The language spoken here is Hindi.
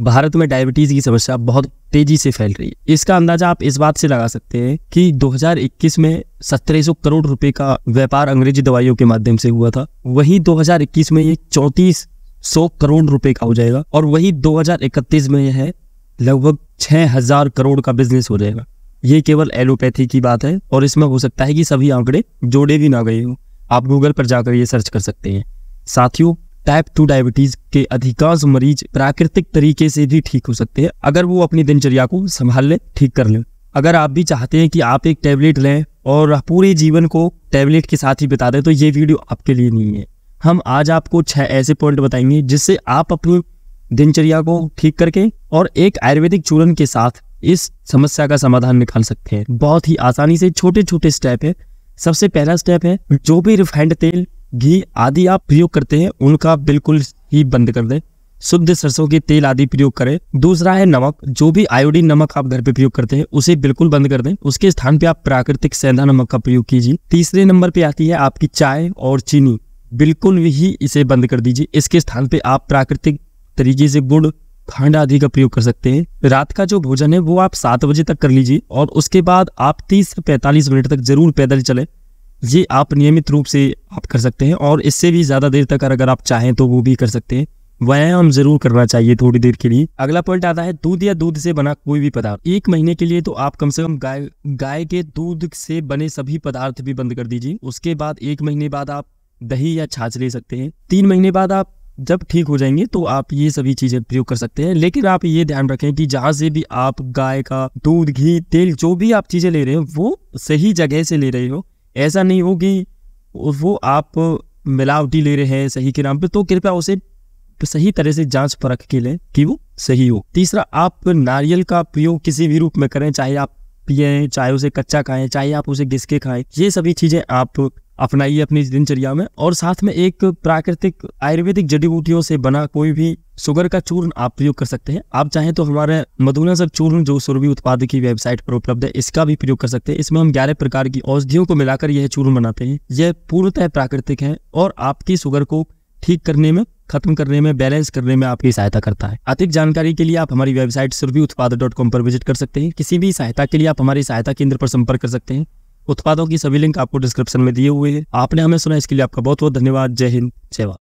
भारत में डायबिटीज़ की समस्या बहुत तेजी से फैल रही है इसका अंदाजा आप इस बात से लगा सकते हैं कि 2021 में 1700 करोड़ रुपए का व्यापार अंग्रेजी दवाइयों के माध्यम से हुआ था वही 2021 में ये चौंतीस सौ करोड़ रुपए का हो जाएगा और वही 2031 में यह है लगभग 6000 करोड़ का बिजनेस हो जाएगा ये केवल एलोपैथी की बात है और इसमें हो सकता है कि सभी आंकड़े जोड़े भी ना गए हों आप गूगल पर जाकर ये सर्च कर सकते हैं साथियों टाइप टू डायबिटीज के अधिकांश मरीज प्राकृतिक तरीके से भी ठीक हो सकते हैं अगर वो अपनी दिनचर्या को संभाल लें ठीक कर लें अगर आप भी चाहते हैं कि आप एक टैबलेट लें और पूरे जीवन को टैबलेट के साथ ही बिता दें तो ये वीडियो आपके लिए नहीं है हम आज आपको छह ऐसे पॉइंट बताएंगे जिससे आप अपनी दिनचर्या को ठीक करके और एक आयुर्वेदिक चूर्ण के साथ इस समस्या का समाधान निकाल सकते हैं बहुत ही आसानी से छोटे छोटे स्टेप है सबसे पहला स्टेप है जो भी रिफाइंड तेल घी आदि आप प्रयोग करते हैं उनका बिल्कुल ही बंद कर दें शुद्ध सरसों के तेल आदि प्रयोग करें दूसरा है नमक जो भी आयोडीन नमक आप घर पे प्रयोग करते हैं उसे बिल्कुल बंद कर दें उसके स्थान पे आप प्राकृतिक सेंधा नमक का प्रयोग कीजिए तीसरे नंबर पे आती है आपकी चाय और चीनी बिल्कुल ही इसे बंद कर दीजिए इसके स्थान पे आप प्राकृतिक तरीके से गुड़ खांड आदि का प्रयोग कर सकते हैं रात का जो भोजन है वो आप सात बजे तक कर लीजिए और उसके बाद आप तीस से पैंतालीस मिनट तक जरूर पैदल चले ये आप नियमित रूप से आप कर सकते हैं और इससे भी ज़्यादा देर तक अगर आप चाहें तो वो भी कर सकते हैं व्यायाम जरूर करना चाहिए थोड़ी देर के लिए अगला पॉइंट आता है दूध या दूध से बना कोई भी पदार्थ एक महीने के लिए तो आप कम से कम गाय गाय के दूध से बने सभी पदार्थ भी बंद कर दीजिए उसके बाद एक महीने बाद आप दही या छाछ ले सकते हैं तीन महीने बाद आप जब ठीक हो जाएंगे तो आप ये सभी चीजें प्रयोग कर सकते हैं लेकिन आप ये ध्यान रखें कि जहाँ से भी आप गाय का दूध घी तेल जो भी आप चीजें ले रहे हो वो सही जगह से ले रहे हो ऐसा नहीं हो कि वो आप मिलावटी ले रहे हैं सही के नाम पे तो कृपया उसे सही तरह से जांच परख के लें कि वो सही हो तीसरा आप नारियल का प्रयोग किसी भी रूप में करें चाहे आप पिए चाहे उसे कच्चा खाएं चाहे आप उसे घिस के खाएं ये सभी चीज़ें आप अपनाइए अपनी दिनचर्या में और साथ में एक प्राकृतिक आयुर्वेदिक जड़ी बूटियों से बना कोई भी शुगर का चूर्ण आप प्रयोग कर सकते हैं आप चाहें तो हमारे मधुना सर चूर्ण जो सुरभि उत्पाद की वेबसाइट पर उपलब्ध है इसका भी प्रयोग कर सकते हैं इसमें हम ग्यारह प्रकार की औषधियों को मिलाकर यह चूर्ण बनाते हैं यह पूर्णतः प्राकृतिक है और आपकी शुगर को ठीक करने में खत्म करने में बैलेंस करने में आपकी सहायता करता है अधिक जानकारी के लिए आप हमारी वेबसाइट सुरभि उत्पाद डॉट कॉम पर विजिट कर सकते हैं किसी भी सहायता के लिए आप हमारी सहायता केंद्र पर संपर्क कर सकते हैं उत्पादों की सभी लिंक आपको डिस्क्रिप्शन में दिए हुए हैं आपने हमें सुना इसके लिए आपका बहुत बहुत धन्यवाद जय हिंद जय भारत